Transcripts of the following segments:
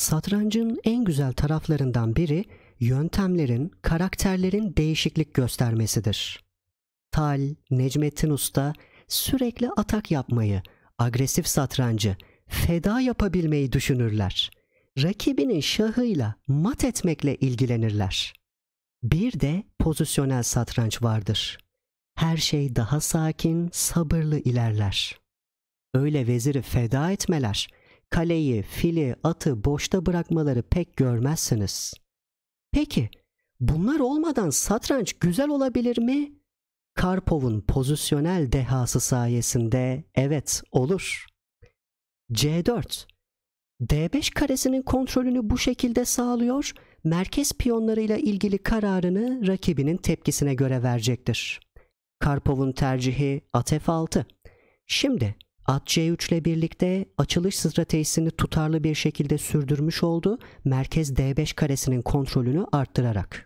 Satrancın en güzel taraflarından biri yöntemlerin, karakterlerin değişiklik göstermesidir. Tal, Necmettin Usta sürekli atak yapmayı, agresif satrancı, feda yapabilmeyi düşünürler. Rakibinin şahıyla mat etmekle ilgilenirler. Bir de pozisyonel satranç vardır. Her şey daha sakin, sabırlı ilerler. Öyle veziri feda etmeler, kaleyi, fili, atı boşta bırakmaları pek görmezsiniz. Peki, bunlar olmadan satranç güzel olabilir mi? Karpov'un pozisyonel dehası sayesinde evet olur. C4 D5 karesinin kontrolünü bu şekilde sağlıyor, merkez piyonlarıyla ilgili kararını rakibinin tepkisine göre verecektir. Karpov'un tercihi at F6. Şimdi AC3 ile birlikte açılış stratejisini tutarlı bir şekilde sürdürmüş oldu, merkez D5 karesinin kontrolünü arttırarak.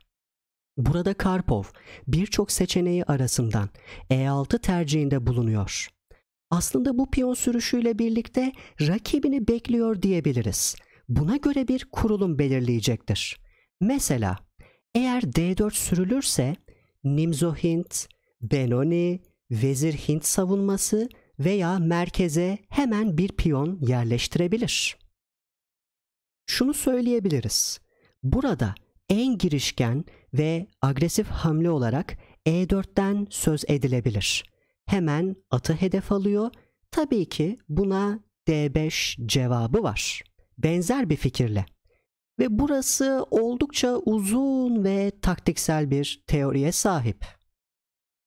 Burada Karpov birçok seçeneği arasından E6 tercihinde bulunuyor. Aslında bu piyon sürüşüyle birlikte rakibini bekliyor diyebiliriz. Buna göre bir kurulum belirleyecektir. Mesela eğer D4 sürülürse Nimzo Hint, Benoni, Vezir Hint savunması veya merkeze hemen bir piyon yerleştirebilir. Şunu söyleyebiliriz. Burada en girişken ve agresif hamle olarak E4'ten söz edilebilir. Hemen atı hedef alıyor. Tabii ki buna D5 cevabı var. Benzer bir fikirle. Ve burası oldukça uzun ve taktiksel bir teoriye sahip.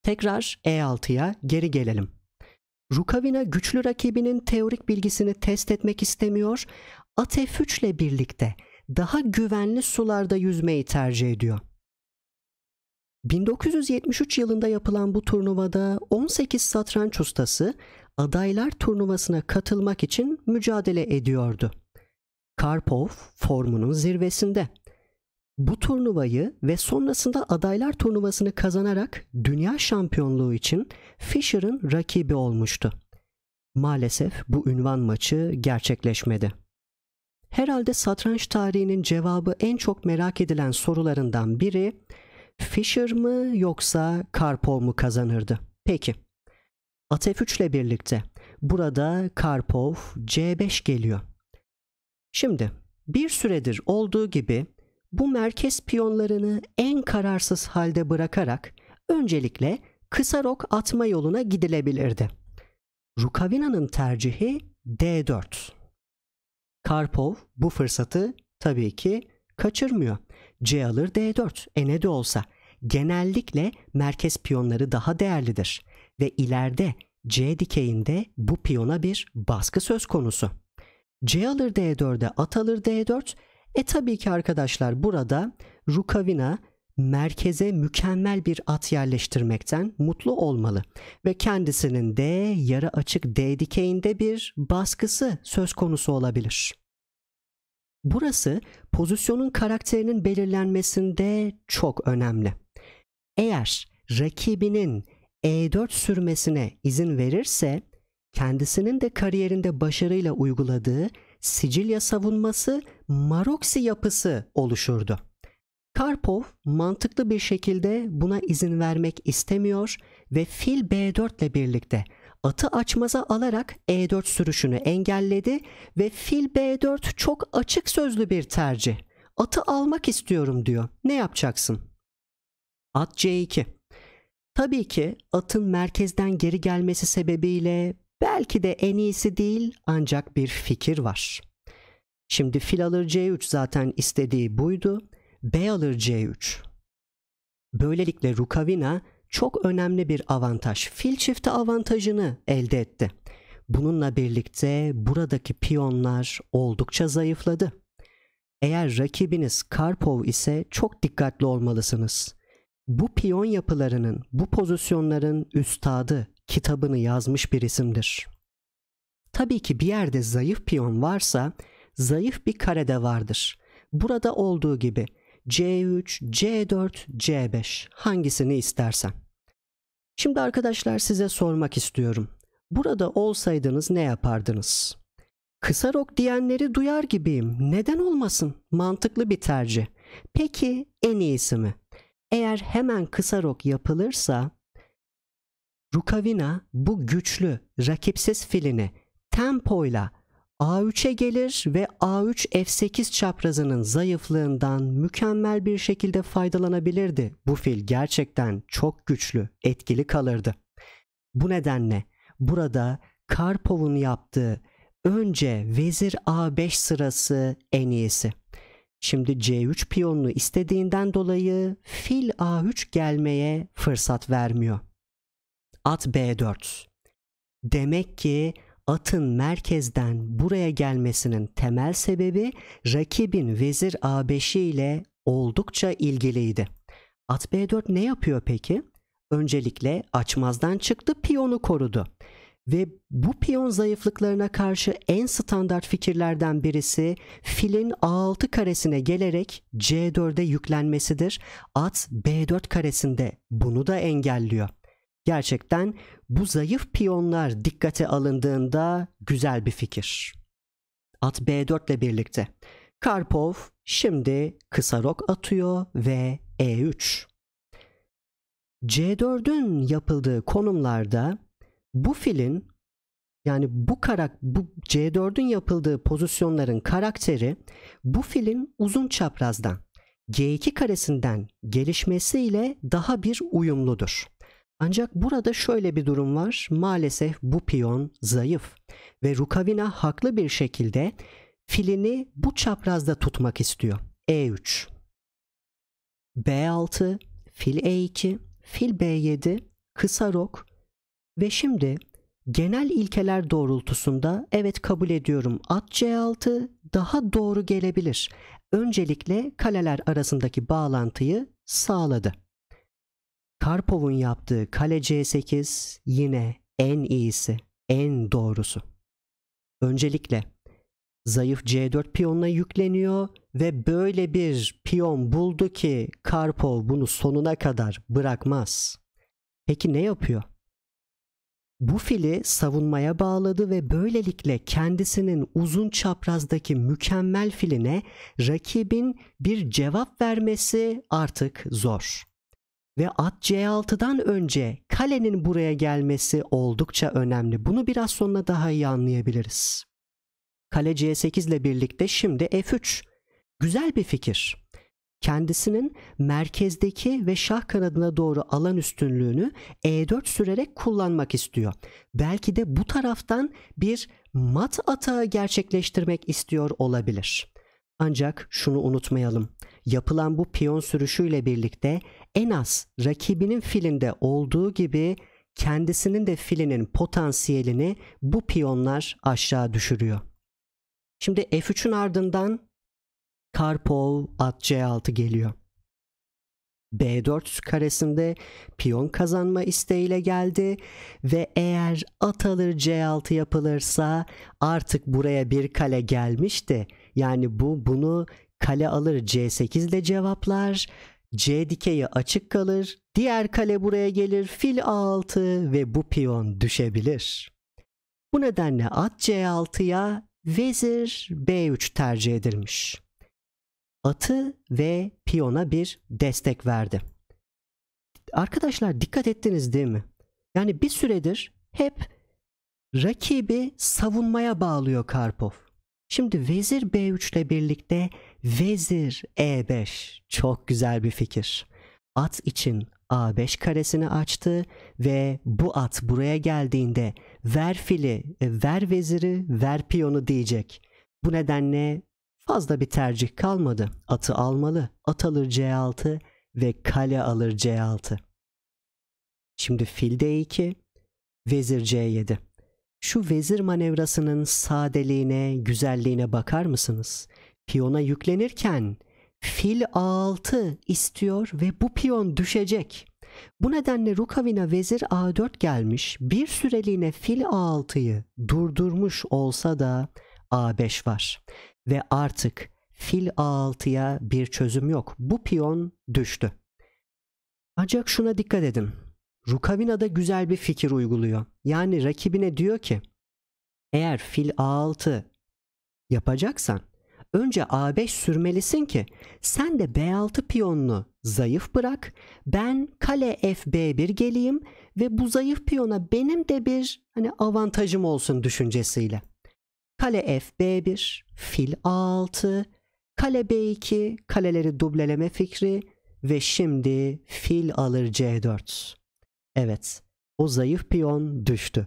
Tekrar E6'ya geri gelelim. Rukavina güçlü rakibinin teorik bilgisini test etmek istemiyor, at F3 ile birlikte daha güvenli sularda yüzmeyi tercih ediyor. 1973 yılında yapılan bu turnuvada 18 satranç ustası adaylar turnuvasına katılmak için mücadele ediyordu. Karpov formunun zirvesinde. Bu turnuvayı ve sonrasında adaylar turnuvasını kazanarak dünya şampiyonluğu için Fischer'ın rakibi olmuştu. Maalesef bu ünvan maçı gerçekleşmedi. Herhalde satranç tarihinin cevabı en çok merak edilen sorularından biri Fischer mı yoksa Karpov mu kazanırdı? Peki. Atef 3 ile birlikte burada Karpov C5 geliyor. Şimdi bir süredir olduğu gibi bu merkez piyonlarını en kararsız halde bırakarak öncelikle kısa rok atma yoluna gidilebilirdi. Rukavina'nın tercihi D4. Karpov bu fırsatı tabii ki kaçırmıyor. C alır D4 e ne de olsa. Genellikle merkez piyonları daha değerlidir ve ileride C dikeyinde bu piyona bir baskı söz konusu. C alır D4'e at alır D4 e tabii ki arkadaşlar burada Rukavina merkeze mükemmel bir at yerleştirmekten mutlu olmalı ve kendisinin de yarı açık D dikeyinde bir baskısı söz konusu olabilir. Burası pozisyonun karakterinin belirlenmesinde çok önemli. Eğer rakibinin E4 sürmesine izin verirse kendisinin de kariyerinde başarıyla uyguladığı Sicilya savunması maroksi yapısı oluşurdu. Karpov mantıklı bir şekilde buna izin vermek istemiyor ve fil B4 ile birlikte atı açmaza alarak E4 sürüşünü engelledi ve fil B4 çok açık sözlü bir tercih. Atı almak istiyorum diyor. Ne yapacaksın? At C2. Tabii ki atın merkezden geri gelmesi sebebiyle belki de en iyisi değil ancak bir fikir var. Şimdi fil alır C3 zaten istediği buydu. B alır C3. Böylelikle Rukavina çok önemli bir avantaj. Fil çifti avantajını elde etti. Bununla birlikte buradaki piyonlar oldukça zayıfladı. Eğer rakibiniz Karpov ise çok dikkatli olmalısınız. Bu piyon yapılarının, bu pozisyonların üstadı kitabını yazmış bir isimdir. Tabii ki bir yerde zayıf piyon varsa zayıf bir karede vardır. Burada olduğu gibi C3, C4, C5 hangisini istersen. Şimdi arkadaşlar size sormak istiyorum. Burada olsaydınız ne yapardınız? Kısa rok diyenleri duyar gibiyim. Neden olmasın? Mantıklı bir tercih. Peki en iyisi mi? Eğer hemen kısa rok yapılırsa Rukavina bu güçlü, rakipsiz filini tempoyla A3'e gelir ve A3 F8 çaprazının zayıflığından mükemmel bir şekilde faydalanabilirdi. Bu fil gerçekten çok güçlü, etkili kalırdı. Bu nedenle burada Karpov'un yaptığı önce vezir A5 sırası en iyisi. Şimdi C3 piyonunu istediğinden dolayı fil A3 gelmeye fırsat vermiyor. At B4. Demek ki atın merkezden buraya gelmesinin temel sebebi rakibin vezir A5'i ile oldukça ilgiliydi. At B4 ne yapıyor peki? Öncelikle açmazdan çıktı piyonu korudu. Ve bu piyon zayıflıklarına karşı en standart fikirlerden birisi filin A6 karesine gelerek C4'e yüklenmesidir. At B4 karesinde bunu da engelliyor gerçekten bu zayıf piyonlar dikkate alındığında güzel bir fikir. At B4 ile birlikte. Karpov şimdi kısa rok atıyor ve E3. C4'ün yapıldığı konumlarda bu filin yani bu karak bu C4'ün yapıldığı pozisyonların karakteri bu filin uzun çaprazdan G2 karesinden gelişmesiyle daha bir uyumludur. Ancak burada şöyle bir durum var. Maalesef bu piyon zayıf ve Rukavina haklı bir şekilde filini bu çaprazda tutmak istiyor. E3. B6, fil E2, fil B7, kısa rok ve şimdi genel ilkeler doğrultusunda evet kabul ediyorum at C6 daha doğru gelebilir. Öncelikle kaleler arasındaki bağlantıyı sağladı. Karpov'un yaptığı kale C8 yine en iyisi, en doğrusu. Öncelikle zayıf C4 piyonuna yükleniyor ve böyle bir piyon buldu ki Karpov bunu sonuna kadar bırakmaz. Peki ne yapıyor? Bu fili savunmaya bağladı ve böylelikle kendisinin uzun çaprazdaki mükemmel filine rakibin bir cevap vermesi artık zor ve at C6'dan önce kalenin buraya gelmesi oldukça önemli. Bunu biraz sonra daha iyi anlayabiliriz. Kale C8 ile birlikte şimdi F3. Güzel bir fikir. Kendisinin merkezdeki ve şah kanadına doğru alan üstünlüğünü E4 sürerek kullanmak istiyor. Belki de bu taraftan bir mat atağı gerçekleştirmek istiyor olabilir. Ancak şunu unutmayalım. Yapılan bu piyon sürüşüyle birlikte en az rakibinin filinde olduğu gibi kendisinin de filinin potansiyelini bu piyonlar aşağı düşürüyor. Şimdi F3'ün ardından Karpov at C6 geliyor. B4 karesinde piyon kazanma isteğiyle geldi ve eğer at alır C6 yapılırsa artık buraya bir kale gelmişti yani bu bunu kale alır C8 ile cevaplar. C dikeyi açık kalır. Diğer kale buraya gelir. Fil A6 ve bu piyon düşebilir. Bu nedenle at C6'ya vezir B3 tercih edilmiş. Atı ve piyona bir destek verdi. Arkadaşlar dikkat ettiniz değil mi? Yani bir süredir hep rakibi savunmaya bağlıyor Karpov. Şimdi vezir B3 ile birlikte vezir E5 çok güzel bir fikir. At için A5 karesini açtı ve bu at buraya geldiğinde ver fili, e, ver veziri, ver piyonu diyecek. Bu nedenle fazla bir tercih kalmadı. Atı almalı. At alır C6 ve kale alır C6. Şimdi fil D2, vezir C7. Şu vezir manevrasının sadeliğine, güzelliğine bakar mısınız? Piyona yüklenirken fil altı istiyor ve bu piyon düşecek. Bu nedenle Rukavina vezir a4 gelmiş bir süreliğine fil a6'yı durdurmuş olsa da a5 var. Ve artık fil a6'ya bir çözüm yok. Bu piyon düştü. Ancak şuna dikkat edin. Rukavina da güzel bir fikir uyguluyor. Yani rakibine diyor ki eğer fil A6 yapacaksan önce A5 sürmelisin ki sen de B6 piyonunu zayıf bırak. Ben kale f b 1 geleyim ve bu zayıf piyona benim de bir hani avantajım olsun düşüncesiyle. Kale f b 1 fil A6, kale B2, kaleleri dubleleme fikri ve şimdi fil alır C4. Evet. O zayıf piyon düştü.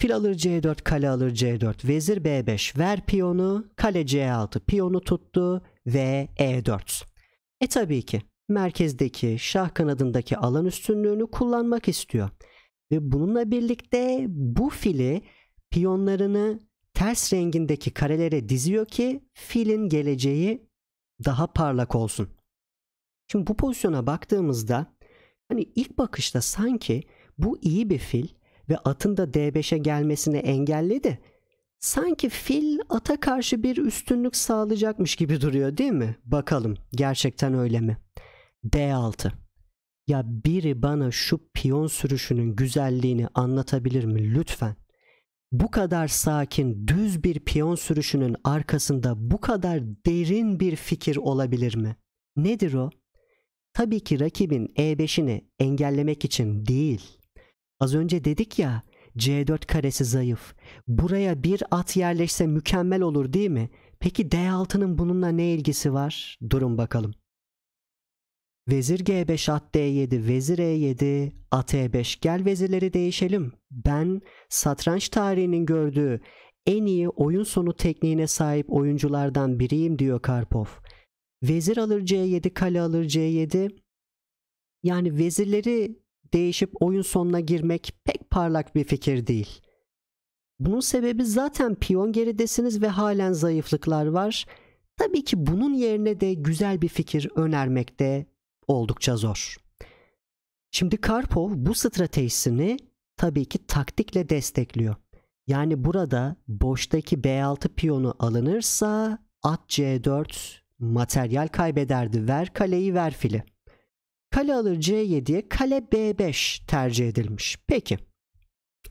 Fil alır C4, kale alır C4, vezir B5, ver piyonu, kale C6, piyonu tuttu ve E4. E tabii ki merkezdeki şah kanadındaki alan üstünlüğünü kullanmak istiyor. Ve bununla birlikte bu fili piyonlarını ters rengindeki karelere diziyor ki filin geleceği daha parlak olsun. Şimdi bu pozisyona baktığımızda Hani ilk bakışta sanki bu iyi bir fil ve atın da D5'e gelmesini engelledi. Sanki fil ata karşı bir üstünlük sağlayacakmış gibi duruyor değil mi? Bakalım gerçekten öyle mi? D6 Ya biri bana şu piyon sürüşünün güzelliğini anlatabilir mi lütfen? Bu kadar sakin düz bir piyon sürüşünün arkasında bu kadar derin bir fikir olabilir mi? Nedir o? tabii ki rakibin E5'ini engellemek için değil. Az önce dedik ya C4 karesi zayıf. Buraya bir at yerleşse mükemmel olur değil mi? Peki D6'nın bununla ne ilgisi var? Durun bakalım. Vezir G5 at D7 vezir E7 at E5 gel vezirleri değişelim. Ben satranç tarihinin gördüğü en iyi oyun sonu tekniğine sahip oyunculardan biriyim diyor Karpov. Vezir alır C7, kale alır C7. Yani vezirleri değişip oyun sonuna girmek pek parlak bir fikir değil. Bunun sebebi zaten piyon geridesiniz ve halen zayıflıklar var. Tabii ki bunun yerine de güzel bir fikir önermek de oldukça zor. Şimdi Karpov bu stratejisini tabii ki taktikle destekliyor. Yani burada boştaki B6 piyonu alınırsa at C4 Materyal kaybederdi. Ver kaleyi ver fili. Kale alır C7'ye kale B5 tercih edilmiş. Peki.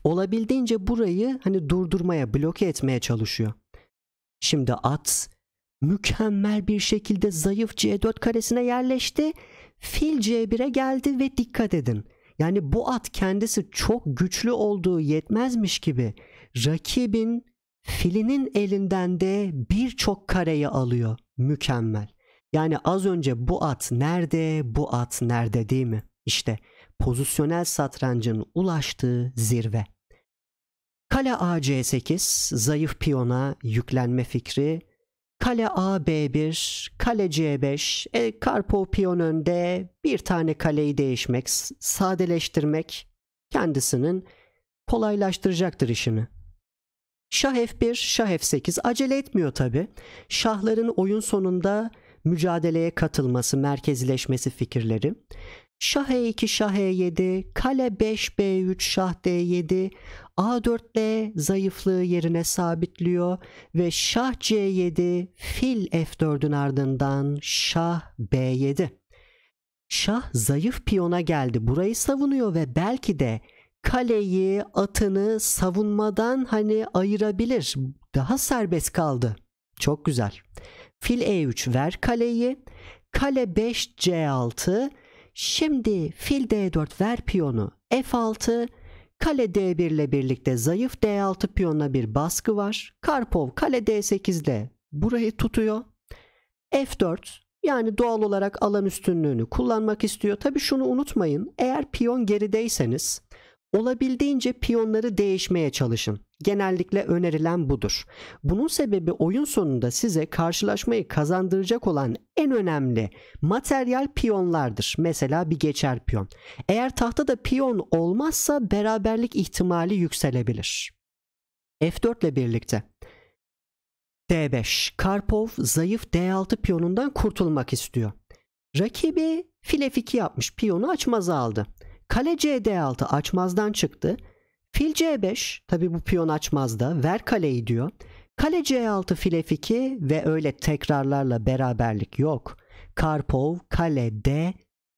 Olabildiğince burayı hani durdurmaya, bloke etmeye çalışıyor. Şimdi at mükemmel bir şekilde zayıf C4 karesine yerleşti. Fil C1'e geldi ve dikkat edin. Yani bu at kendisi çok güçlü olduğu yetmezmiş gibi rakibin filinin elinden de birçok kareyi alıyor mükemmel. Yani az önce bu at nerede, bu at nerede değil mi? İşte pozisyonel satrancın ulaştığı zirve. Kale A C8 zayıf piyona yüklenme fikri. Kale A B1, kale C5, e, karpo piyon önde bir tane kaleyi değişmek, sadeleştirmek kendisinin kolaylaştıracaktır işini. Şah F1, Şah F8 acele etmiyor tabi. Şahların oyun sonunda mücadeleye katılması, merkezleşmesi fikirleri. Şah E2, Şah E7, Kale 5, B3, Şah D7, A4'le zayıflığı yerine sabitliyor ve Şah C7, Fil F4'ün ardından Şah B7. Şah zayıf piyona geldi. Burayı savunuyor ve belki de kaleyi, atını savunmadan hani ayırabilir. Daha serbest kaldı. Çok güzel. Fil E3 ver kaleyi. Kale 5 C6. Şimdi fil D4 ver piyonu. F6. Kale D1 ile birlikte zayıf D6 piyonuna bir baskı var. Karpov kale D8'de burayı tutuyor. F4 yani doğal olarak alan üstünlüğünü kullanmak istiyor. Tabi şunu unutmayın. Eğer piyon gerideyseniz Olabildiğince piyonları değişmeye çalışın. Genellikle önerilen budur. Bunun sebebi oyun sonunda size karşılaşmayı kazandıracak olan en önemli materyal piyonlardır. Mesela bir geçer piyon. Eğer tahtada piyon olmazsa beraberlik ihtimali yükselebilir. F4 ile birlikte D5. Karpov zayıf D6 piyonundan kurtulmak istiyor. Rakibi file f 2 yapmış piyonu açmaza aldı. Kale cd6 açmazdan çıktı. Fil c5 tabi bu piyon açmazda ver kaleyi diyor. Kale c6 fil f2 ve öyle tekrarlarla beraberlik yok. Karpov kale d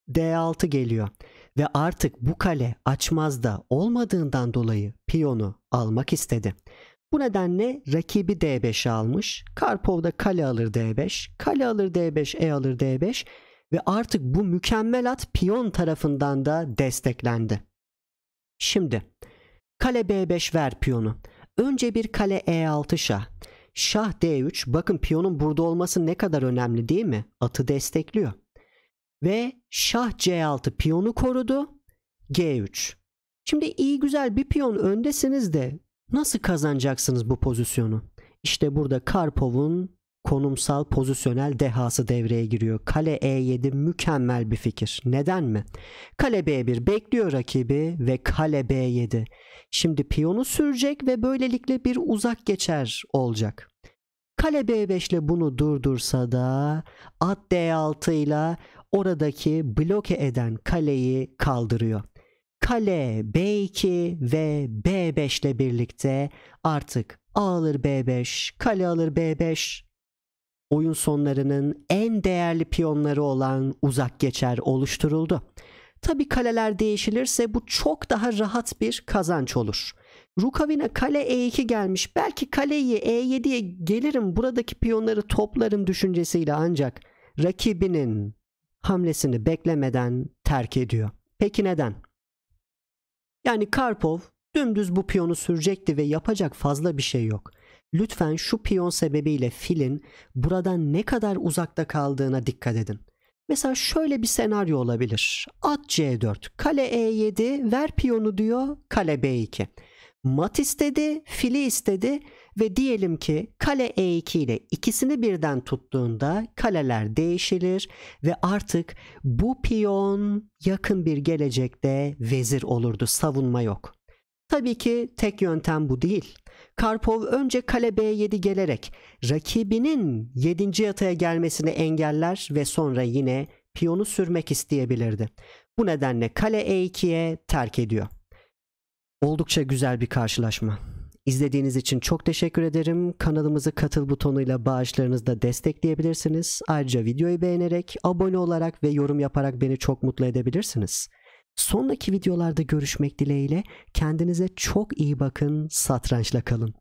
d6 geliyor ve artık bu kale açmazda olmadığından dolayı piyonu almak istedi. Bu nedenle rakibi d 5 almış. Karpov da kale alır d5, kale alır d5, e alır d5 ve artık bu mükemmel at piyon tarafından da desteklendi. Şimdi kale b5 ver piyonu. Önce bir kale e6 şah. Şah d3 bakın piyonun burada olması ne kadar önemli değil mi? Atı destekliyor. Ve şah c6 piyonu korudu. g3. Şimdi iyi güzel bir piyon öndesiniz de nasıl kazanacaksınız bu pozisyonu? İşte burada Karpov'un konumsal pozisyonel dehası devreye giriyor. Kale E7 mükemmel bir fikir. Neden mi? Kale B1 bekliyor rakibi ve kale B7. Şimdi piyonu sürecek ve böylelikle bir uzak geçer olacak. Kale B5 ile bunu durdursa da at D6 ile oradaki bloke eden kaleyi kaldırıyor. Kale B2 ve B5 ile birlikte artık A alır B5, kale alır B5, oyun sonlarının en değerli piyonları olan uzak geçer oluşturuldu. Tabi kaleler değişilirse bu çok daha rahat bir kazanç olur. Rukavina kale E2 gelmiş. Belki kaleyi E7'ye gelirim buradaki piyonları toplarım düşüncesiyle ancak rakibinin hamlesini beklemeden terk ediyor. Peki neden? Yani Karpov dümdüz bu piyonu sürecekti ve yapacak fazla bir şey yok. Lütfen şu piyon sebebiyle filin buradan ne kadar uzakta kaldığına dikkat edin. Mesela şöyle bir senaryo olabilir. At C4, kale E7, ver piyonu diyor, kale B2. Mat istedi, fili istedi ve diyelim ki kale E2 ile ikisini birden tuttuğunda kaleler değişilir ve artık bu piyon yakın bir gelecekte vezir olurdu. Savunma yok. Tabii ki tek yöntem bu değil. Karpov önce kale B7 gelerek rakibinin 7. yataya gelmesini engeller ve sonra yine piyonu sürmek isteyebilirdi. Bu nedenle kale E2'ye terk ediyor. Oldukça güzel bir karşılaşma. İzlediğiniz için çok teşekkür ederim. Kanalımızı katıl butonuyla bağışlarınızla destekleyebilirsiniz. Ayrıca videoyu beğenerek, abone olarak ve yorum yaparak beni çok mutlu edebilirsiniz. Sonraki videolarda görüşmek dileğiyle kendinize çok iyi bakın, satrançla kalın.